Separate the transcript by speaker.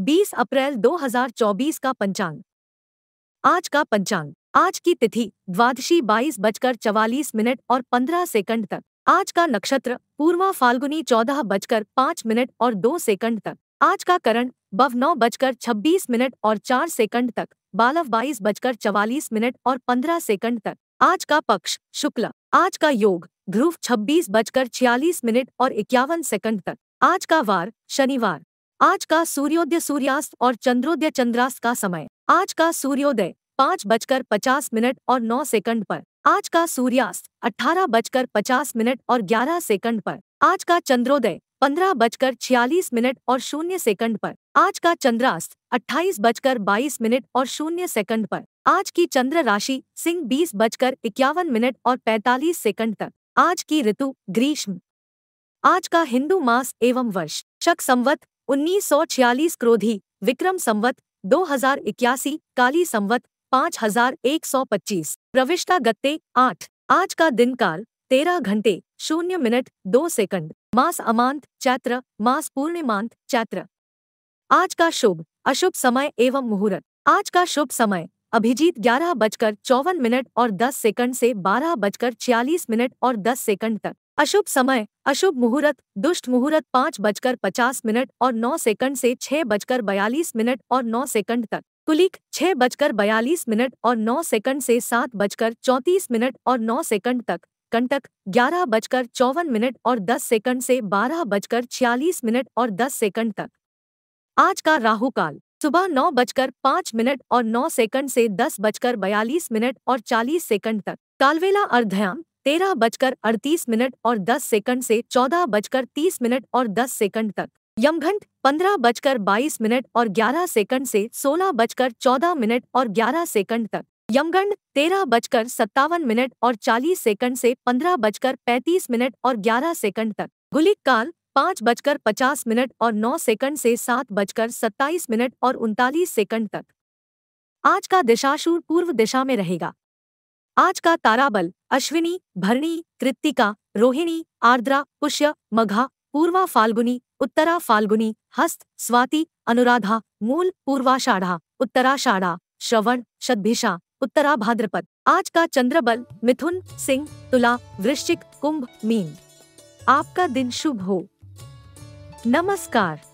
Speaker 1: 20 अप्रैल 2024 का पंचांग आज का पंचांग आज की तिथि द्वादशी बाईस बजकर चवालीस मिनट और 15 सेकंड तक आज का नक्षत्र पूर्वा फाल्गुनी चौदह बजकर पाँच मिनट और दो सेकंड तक आज का करण बव नौ बजकर छब्बीस मिनट और चार सेकंड तक बालव बाईस बजकर चवालीस मिनट और पंद्रह सेकंड तक आज का पक्ष शुक्ल आज का योग ध्रुव छब्बीस बजकर छियालीस मिनट और इक्यावन सेकंड तक आज का वार शनिवार आज का सूर्योदय सूर्यास्त और चंद्रोदय चंद्रास्त का समय आज का सूर्योदय पाँच बजकर पचास मिनट और नौ सेकंड पर आज का सूर्यास्त अठारह बजकर पचास मिनट और ग्यारह सेकंड पर आज का चंद्रोदय पंद्रह बजकर छियालीस मिनट और शून्य सेकंड पर आज का चंद्रास्त अट्ठाईस बजकर बाईस मिनट और शून्य सेकंड पर आज की चंद्र राशि सिंह बीस बजकर इक्यावन मिनट और पैतालीस सेकंड तक आज की ऋतु ग्रीष्म आज का हिंदू मास एवं वर्ष शक संवत 1946 क्रोधी विक्रम संवत दो काली संवत 5125 प्रविष्टा गत्ते आठ आज का दिन काल तेरह घंटे शून्य मिनट दो सेकंड मास अमांत चैत्र मास पूर्णिमांत चैत्र आज का शुभ अशुभ समय एवं मुहूर्त आज का शुभ समय अभिजीत ग्यारह बजकर चौवन मिनट और दस सेकंड से बारह बजकर छियालीस मिनट और दस सेकंड तक अशुभ समय अशुभ मुहूर्त दुष्ट मुहूर्त पाँच बजकर पचास मिनट और नौ सेकंड से छह बजकर बयालीस मिनट और नौ सेकंड तक कुलिक छह बजकर बयालीस मिनट और नौ सेकंड से सात बजकर चौंतीस मिनट और नौ सेकंड तक कंटक ग्यारह बजकर चौवन मिनट और दस सेकंड से बारह बजकर छियालीस मिनट और दस सेकंड तक आज का राहु काल सुबह नौ बजकर पाँच मिनट और नौ सेकंड से दस बजकर बयालीस मिनट और चालीस सेकंड तक कालवेला अर्धयाम तेरह बजकर अड़तीस मिनट और दस सेकंड से चौदह बजकर तीस मिनट और दस सेकंड तक यमघंट पंद्रह बजकर बाईस मिनट और ग्यारह सेकंड से सोलह बजकर चौदह मिनट और ग्यारह सेकंड तक यमगंड तेरह बजकर सत्तावन मिनट और चालीस सेकंड से पंद्रह बजकर पैंतीस मिनट और ग्यारह सेकंड तक गुलिक काल पाँच बजकर पचास मिनट और नौ सेकंड से सात बजकर सत्ताईस मिनट और उनतालीस सेकंड तक आज का दिशाशूर पूर्व दिशा में रहेगा आज का ताराबल अश्विनी भरणी कृतिका रोहिणी आर्द्रा पुष्य मघा पूर्वा फाल्गुनी उत्तरा फाल्गुनी हस्त स्वाति अनुराधा मूल पूर्वाषाढ़ा उत्तराषाढ़ा श्रवण शिषा उत्तरा भाद्रपद आज का चंद्रबल मिथुन सिंह तुला वृश्चिक कुंभ मीन आपका दिन शुभ हो नमस्कार